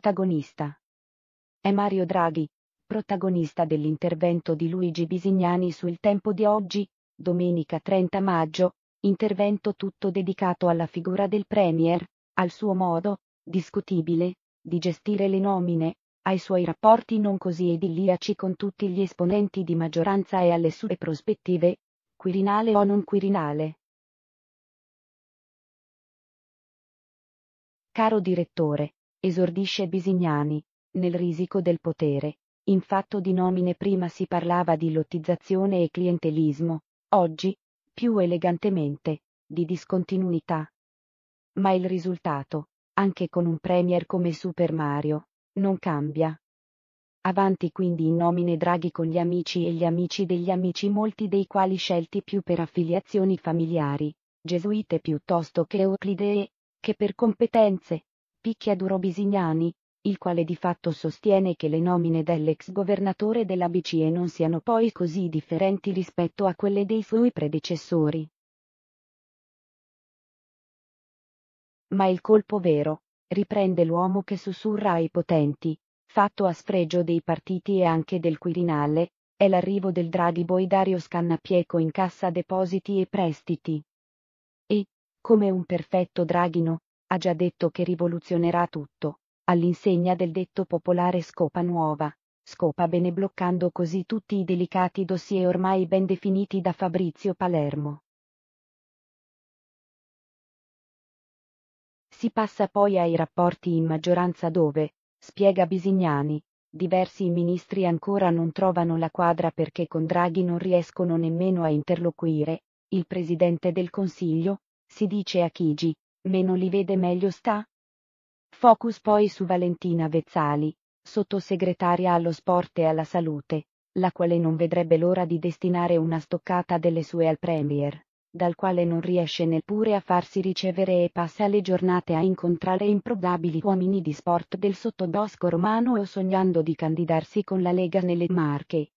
Protagonista. È Mario Draghi, protagonista dell'intervento di Luigi Bisignani sul tempo di oggi, domenica 30 maggio, intervento tutto dedicato alla figura del Premier, al suo modo, discutibile, di gestire le nomine, ai suoi rapporti non così idilliaci con tutti gli esponenti di maggioranza e alle sue prospettive, Quirinale o non Quirinale. Caro direttore, esordisce Bisignani, nel risico del potere. In fatto di nomine prima si parlava di lottizzazione e clientelismo, oggi, più elegantemente, di discontinuità. Ma il risultato, anche con un Premier come Super Mario, non cambia. Avanti quindi in nomine Draghi con gli amici e gli amici degli amici molti dei quali scelti più per affiliazioni familiari, gesuite piuttosto che euclidee, che per competenze, picchiaduro Bisignani, il quale di fatto sostiene che le nomine dell'ex governatore della BCE non siano poi così differenti rispetto a quelle dei suoi predecessori. Ma il colpo vero, riprende l'uomo che sussurra ai potenti, fatto a sfregio dei partiti e anche del Quirinale, è l'arrivo del Draghi Boy Dario Scannapieco in cassa depositi e prestiti. E, come un perfetto draghino, ha già detto che rivoluzionerà tutto, all'insegna del detto popolare scopa nuova, scopa bene bloccando così tutti i delicati dossier ormai ben definiti da Fabrizio Palermo. Si passa poi ai rapporti in maggioranza dove, spiega Bisignani, diversi ministri ancora non trovano la quadra perché con Draghi non riescono nemmeno a interloquire, il Presidente del Consiglio, si dice a Chigi, meno li vede meglio sta? Focus poi su Valentina Vezzali, sottosegretaria allo sport e alla salute, la quale non vedrebbe l'ora di destinare una stoccata delle sue al Premier, dal quale non riesce neppure a farsi ricevere e passa le giornate a incontrare improbabili uomini di sport del sottobosco romano o sognando di candidarsi con la Lega nelle Marche,